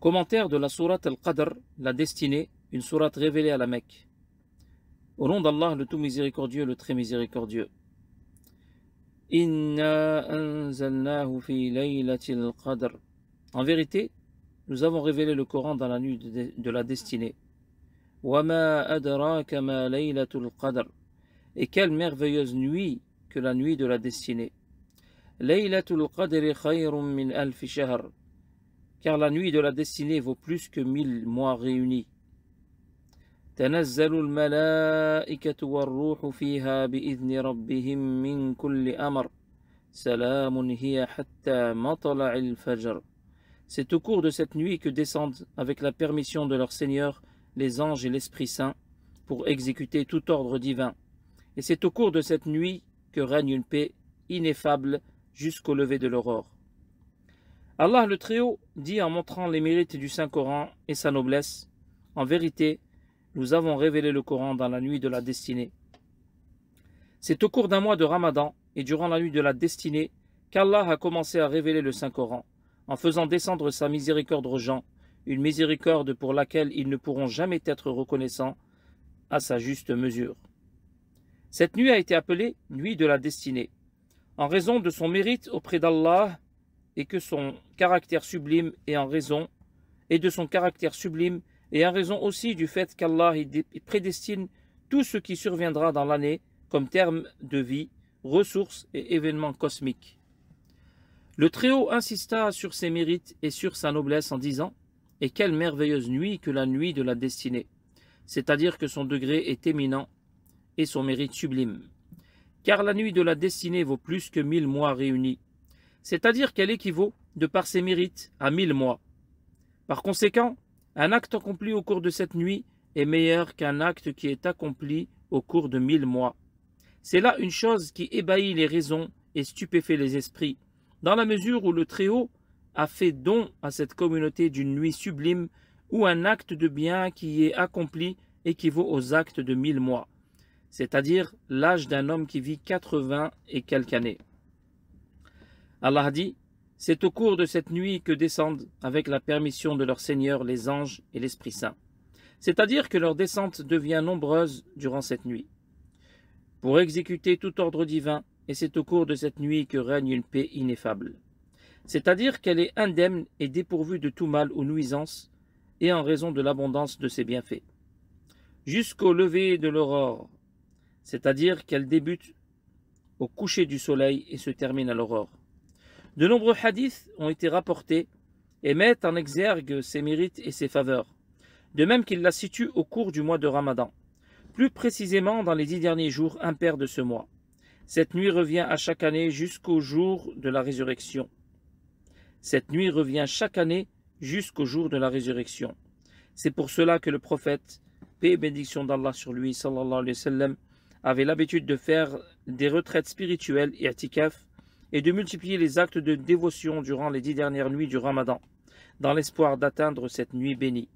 Commentaire de la sourate Al-Qadr, la destinée, une sourate révélée à la Mecque. Au nom d'Allah, le tout miséricordieux, le très miséricordieux. Inna anzalnahu fi qadr. En vérité, nous avons révélé le Coran dans la nuit de, la destinée. Wama adraka ma laylatul qadr. Et quelle merveilleuse nuit que la nuit de la destinée. Laylatul qadr khayrun min alf shahr car la nuit de la destinée vaut plus que mille mois réunis. C'est au cours de cette nuit que descendent, avec la permission de leur Seigneur, les anges et l'Esprit Saint, pour exécuter tout ordre divin. Et c'est au cours de cette nuit que règne une paix ineffable jusqu'au lever de l'aurore. Allah le Très-Haut dit en montrant les mérites du Saint-Coran et sa noblesse, En vérité, nous avons révélé le Coran dans la nuit de la destinée. C'est au cours d'un mois de Ramadan et durant la nuit de la destinée qu'Allah a commencé à révéler le Saint-Coran, en faisant descendre sa miséricorde aux gens, une miséricorde pour laquelle ils ne pourront jamais être reconnaissants à sa juste mesure. Cette nuit a été appelée Nuit de la destinée, en raison de son mérite auprès d'Allah et que son caractère sublime est en raison, et de son caractère sublime et en raison aussi du fait qu'Allah prédestine tout ce qui surviendra dans l'année comme terme de vie, ressources et événements cosmiques. Le Très-Haut insista sur ses mérites et sur sa noblesse en disant Et quelle merveilleuse nuit que la nuit de la destinée C'est-à-dire que son degré est éminent et son mérite sublime. Car la nuit de la destinée vaut plus que mille mois réunis c'est-à-dire qu'elle équivaut, de par ses mérites, à mille mois. Par conséquent, un acte accompli au cours de cette nuit est meilleur qu'un acte qui est accompli au cours de mille mois. C'est là une chose qui ébahit les raisons et stupéfait les esprits, dans la mesure où le Très-Haut a fait don à cette communauté d'une nuit sublime où un acte de bien qui est accompli équivaut aux actes de mille mois, c'est-à-dire l'âge d'un homme qui vit quatre-vingts et quelques années. Allah dit C'est au cours de cette nuit que descendent, avec la permission de leur Seigneur, les anges et l'Esprit Saint. C'est-à-dire que leur descente devient nombreuse durant cette nuit. Pour exécuter tout ordre divin, et c'est au cours de cette nuit que règne une paix ineffable. C'est-à-dire qu'elle est indemne et dépourvue de tout mal ou nuisance, et en raison de l'abondance de ses bienfaits. Jusqu'au lever de l'aurore, c'est-à-dire qu'elle débute au coucher du soleil et se termine à l'aurore. De nombreux hadiths ont été rapportés et mettent en exergue ses mérites et ses faveurs, de même qu'il la situe au cours du mois de Ramadan, plus précisément dans les dix derniers jours impairs de ce mois. Cette nuit revient à chaque année jusqu'au jour de la résurrection. Cette nuit revient chaque année jusqu'au jour de la résurrection. C'est pour cela que le prophète, paix et bénédiction d'Allah sur lui, sallallahu alayhi wa avait l'habitude de faire des retraites spirituelles et atikaf et de multiplier les actes de dévotion durant les dix dernières nuits du Ramadan, dans l'espoir d'atteindre cette nuit bénie.